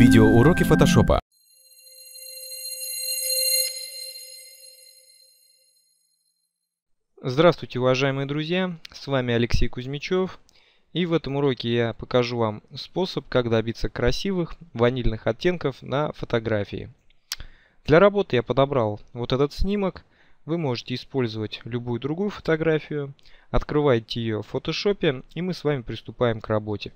Видеоуроки фотошопа. Здравствуйте, уважаемые друзья! С вами Алексей Кузьмичев. И в этом уроке я покажу вам способ, как добиться красивых ванильных оттенков на фотографии. Для работы я подобрал вот этот снимок. Вы можете использовать любую другую фотографию. Открывайте ее в фотошопе и мы с вами приступаем к работе.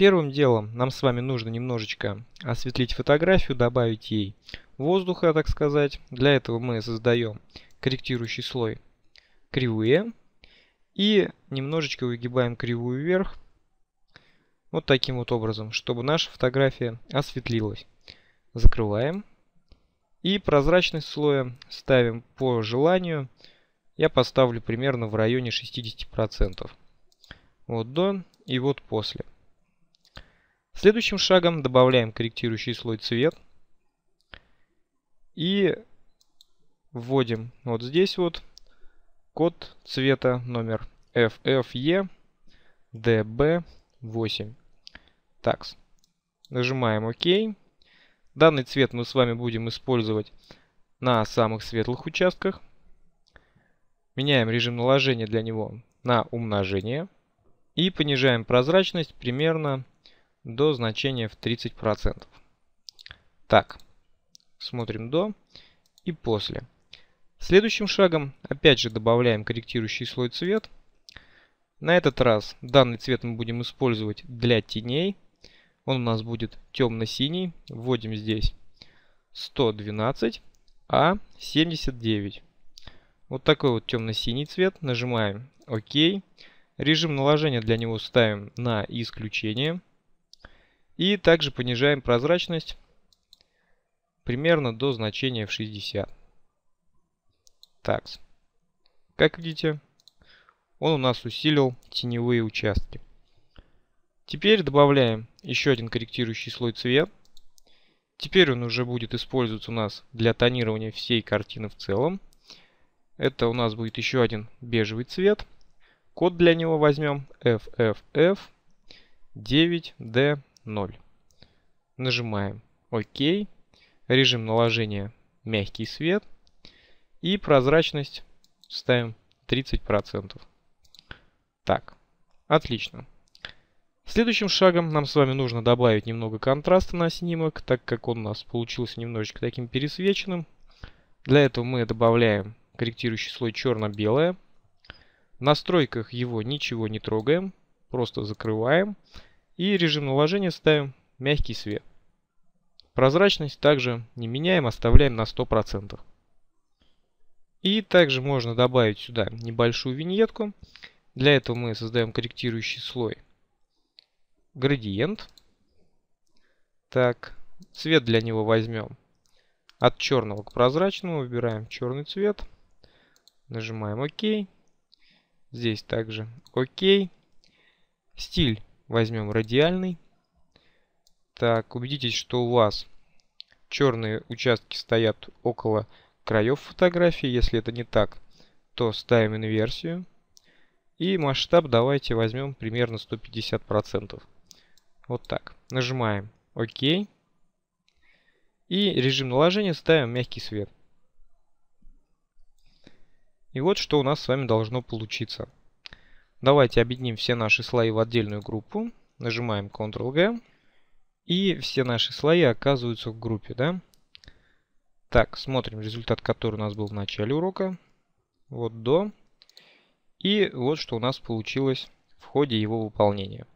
Первым делом нам с вами нужно немножечко осветлить фотографию, добавить ей воздуха, так сказать. Для этого мы создаем корректирующий слой кривые и немножечко выгибаем кривую вверх. Вот таким вот образом, чтобы наша фотография осветлилась. Закрываем. И прозрачность слоя ставим по желанию. Я поставлю примерно в районе 60%. Вот до и вот после. Следующим шагом добавляем корректирующий слой цвет и вводим вот здесь вот код цвета номер FFE DB8. Так, нажимаем ОК. Данный цвет мы с вами будем использовать на самых светлых участках. Меняем режим наложения для него на умножение. И понижаем прозрачность примерно до значения в 30%. Так, смотрим до и после. Следующим шагом опять же добавляем корректирующий слой цвет. На этот раз данный цвет мы будем использовать для теней. Он у нас будет темно-синий. Вводим здесь 112, а 79. Вот такой вот темно-синий цвет. Нажимаем ОК. Режим наложения для него ставим на исключение. И также понижаем прозрачность примерно до значения в 60. Так, Как видите, он у нас усилил теневые участки. Теперь добавляем еще один корректирующий слой цвет. Теперь он уже будет использоваться у нас для тонирования всей картины в целом. Это у нас будет еще один бежевый цвет. Код для него возьмем FFF9D 0. Нажимаем ОК. Режим наложения мягкий свет. И прозрачность ставим 30%. Так, отлично. Следующим шагом нам с вами нужно добавить немного контраста на снимок, так как он у нас получился немножечко таким пересвеченным. Для этого мы добавляем корректирующий слой черно-белое. В настройках его ничего не трогаем, просто закрываем. И режим наложения ставим мягкий свет. Прозрачность также не меняем, оставляем на 100%. И также можно добавить сюда небольшую виньетку. Для этого мы создаем корректирующий слой. Градиент. Так, цвет для него возьмем от черного к прозрачному. Выбираем черный цвет. Нажимаем ОК. Здесь также ОК. Стиль Возьмем радиальный. Так, убедитесь, что у вас черные участки стоят около краев фотографии. Если это не так, то ставим инверсию. И масштаб давайте возьмем примерно 150%. Вот так. Нажимаем ОК. И режим наложения ставим мягкий свет. И вот что у нас с вами должно получиться. Давайте объединим все наши слои в отдельную группу. Нажимаем Ctrl-G. И все наши слои оказываются в группе, да? Так, смотрим результат, который у нас был в начале урока. Вот до. И вот что у нас получилось в ходе его выполнения.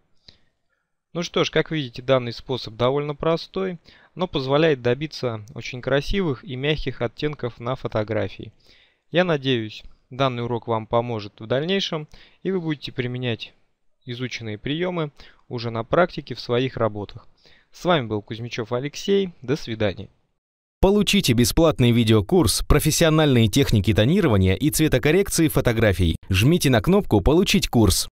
Ну что ж, как видите, данный способ довольно простой, но позволяет добиться очень красивых и мягких оттенков на фотографии. Я надеюсь, Данный урок вам поможет в дальнейшем, и вы будете применять изученные приемы уже на практике в своих работах. С вами был Кузьмичев Алексей. До свидания. Получите бесплатный видеокурс «Профессиональные техники тонирования и цветокоррекции фотографий». Жмите на кнопку «Получить курс».